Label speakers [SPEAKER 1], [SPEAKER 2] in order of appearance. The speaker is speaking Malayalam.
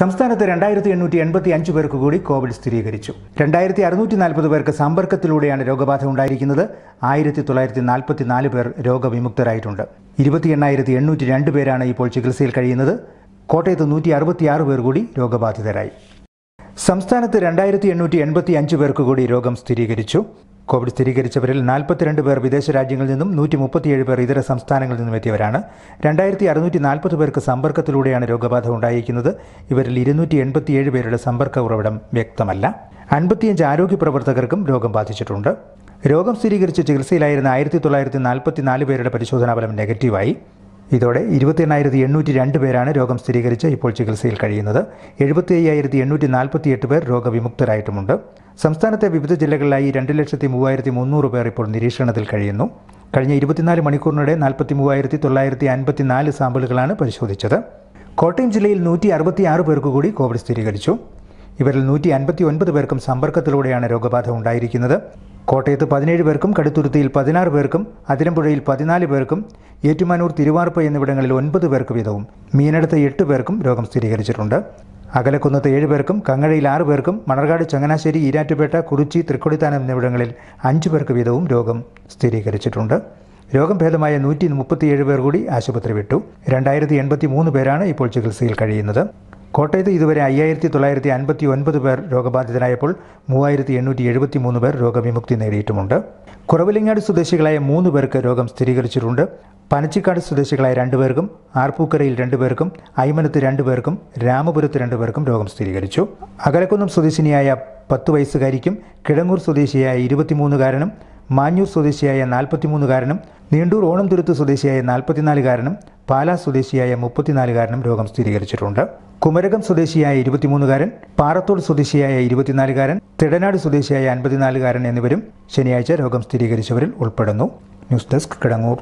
[SPEAKER 1] സംസ്ഥാനത്ത് രണ്ടായിരത്തി എണ്ണൂറ്റി എൺപത്തി അഞ്ച് പേർക്ക് കൂടി കോവിഡ് സ്ഥിരീകരിച്ചു രണ്ടായിരത്തി അറുന്നൂറ്റി നാൽപ്പത് പേർക്ക് സമ്പർക്കത്തിലൂടെയാണ് രോഗബാധ ഉണ്ടായിരിക്കുന്നത് ആയിരത്തി തൊള്ളായിരത്തി നാൽപ്പത്തി നാല് പേർ രോഗവിമുക്തരായിട്ടുണ്ട് ഇരുപത്തി എണ്ണായിരത്തി എണ്ണൂറ്റി രണ്ട് പേരാണ് ഇപ്പോൾ ചികിത്സയിൽ കഴിയുന്നത് കോട്ടയത്ത് നൂറ്റി അറുപത്തിയാറ് പേർ കൂടി രോഗബാധിതരായി സംസ്ഥാനത്ത് രണ്ടായിരത്തി എണ്ണൂറ്റി എൺപത്തി അഞ്ച് പേർക്ക് കൂടി രോഗം സ്ഥിരീകരിച്ചു കോവിഡ് സ്ഥിരീകരിച്ചവരിൽ നാൽപ്പത്തിരണ്ട് പേർ വിദേശ രാജ്യങ്ങളിൽ നിന്നും നൂറ്റി മുപ്പത്തിയേഴ് പേർ ഇതര സംസ്ഥാനങ്ങളിൽ നിന്നും എത്തിയവരാണ് രണ്ടായിരത്തി അറുന്നൂറ്റി നാൽപ്പത് പേർക്ക് സമ്പർക്കത്തിലൂടെയാണ് രോഗബാധ ഉണ്ടായിരിക്കുന്നത് ഇവരിൽ ഇരുന്നൂറ്റി എൺപത്തിയേഴ് പേരുടെ സമ്പർക്ക ഉറവിടം വ്യക്തമല്ല അൻപത്തിയഞ്ച് ആരോഗ്യ പ്രവർത്തകർക്കും രോഗം ബാധിച്ചിട്ടുണ്ട് രോഗം സ്ഥിരീകരിച്ച് ചികിത്സയിലായിരുന്ന ആയിരത്തി തൊള്ളായിരത്തി നാൽപ്പത്തി നാല് പേരുടെ പരിശോധനാ ഫലം നെഗറ്റീവായി ഇതോടെ ഇരുപത്തി എണ്ണായിരത്തി എണ്ണൂറ്റി രണ്ട് പേരാണ് രോഗം സ്ഥിരീകരിച്ച് ഇപ്പോൾ ചികിത്സയിൽ കഴിയുന്നത് എഴുപത്തി അയ്യായിരത്തി എണ്ണൂറ്റി നാൽപ്പത്തി എട്ട് പേർ രോഗവിമുക്തരായിട്ടുമുണ്ട് സംസ്ഥാനത്തെ വിവിധ ജില്ലകളിലായി രണ്ട് ലക്ഷത്തി മൂവായിരത്തി മുന്നൂറ് പേർ ഇപ്പോൾ നിരീക്ഷണത്തിൽ കഴിയുന്നു കഴിഞ്ഞ ഇരുപത്തിനാല് മണിക്കൂറിനിടെ നാൽപ്പത്തി മൂവായിരത്തി തൊള്ളായിരത്തി അൻപത്തി നാല് സാമ്പിളുകളാണ് പരിശോധിച്ചത് കോട്ടയം ജില്ലയിൽ നൂറ്റി അറുപത്തി ആറ് പേർക്ക് കൂടി കോവിഡ് സ്ഥിരീകരിച്ചു ഇവരിൽ നൂറ്റി അൻപത്തി ഒൻപത് പേർക്കും സമ്പർക്കത്തിലൂടെയാണ് രോഗബാധ ഉണ്ടായിരിക്കുന്നത് കോട്ടയത്ത് പതിനേഴ് പേർക്കും കടുത്തുരുത്തിയിൽ പതിനാറ് പേർക്കും അതിരമ്പുഴയിൽ പതിനാല് പേർക്കും ഏറ്റുമാനൂർ തിരുവാർപ്പ് എന്നിവിടങ്ങളിൽ ഒൻപത് പേർക്ക് വീതവും മീനടുത്ത് എട്ട് പേർക്കും രോഗം സ്ഥിരീകരിച്ചിട്ടുണ്ട് അകലക്കുന്നത്ത് ഏഴ് പേർക്കും കങ്ങഴയിൽ ആറ് പേർക്കും മണർകാട് ചങ്ങനാശ്ശേരി ഈരാറ്റുപേട്ട കുറിച്ചി തൃക്കൊടിത്താനം എന്നിവിടങ്ങളിൽ അഞ്ച് പേർക്ക് വീതവും രോഗം സ്ഥിരീകരിച്ചിട്ടുണ്ട് രോഗം ഭേദമായ നൂറ്റി മുപ്പത്തിയേഴ് പേർ കൂടി ആശുപത്രി വിട്ടു രണ്ടായിരത്തി എൺപത്തി മൂന്ന് പേരാണ് ഇപ്പോൾ ചികിത്സയിൽ കഴിയുന്നത് കോട്ടയത്ത് ഇതുവരെ അയ്യായിരത്തി തൊള്ളായിരത്തി അൻപത്തി ഒൻപത് പേർ രോഗബാധിതരായപ്പോൾ മൂവായിരത്തി എണ്ണൂറ്റി എഴുപത്തി മൂന്ന് പേർ രോഗവിമുക്തി നേടിയിട്ടുമുണ്ട് കുറവിലങ്ങാട് സ്വദേശികളായ മൂന്ന് പേർക്ക് രോഗം സ്ഥിരീകരിച്ചിട്ടുണ്ട് പനച്ചിക്കാട് സ്വദേശികളായ രണ്ടുപേർക്കും ആർപ്പൂക്കരയിൽ രണ്ടുപേർക്കും അയ്മനത്ത് രണ്ടുപേർക്കും രാമപുരത്ത് രണ്ടുപേർക്കും രോഗം സ്ഥിരീകരിച്ചു അകലക്കുന്നം സ്വദേശിനിയായ പത്ത് വയസ്സുകാരിക്കും കിഴങ്ങൂർ സ്വദേശിയായ ഇരുപത്തിമൂന്നുകാരനും മാഞ്ഞൂർ സ്വദേശിയായ നാൽപ്പത്തിമൂന്നുകാരനും നീണ്ടൂർ ഓണംതുരുത്ത് സ്വദേശിയായ നാൽപ്പത്തിനാലുകാരനും പാലാ സ്വദേശിയായ മുപ്പത്തിനാലുകാരനും രോഗം സ്ഥിരീകരിച്ചിട്ടുണ്ട് കുമരകം സ്വദേശിയായ ഇരുപത്തിമൂന്നുകാരൻ പാറത്തോട് സ്വദേശിയായ ഇരുപത്തിനാലുകാരൻ തിടനാട് സ്വദേശിയായ അൻപത്തിനാലുകാരൻ എന്നിവരും ശനിയാഴ്ച രോഗം സ്ഥിരീകരിച്ചവരിൽ ഉൾപ്പെടുന്നു ന്യൂസ് ഡെസ്ക് കിടങ്ങൂർ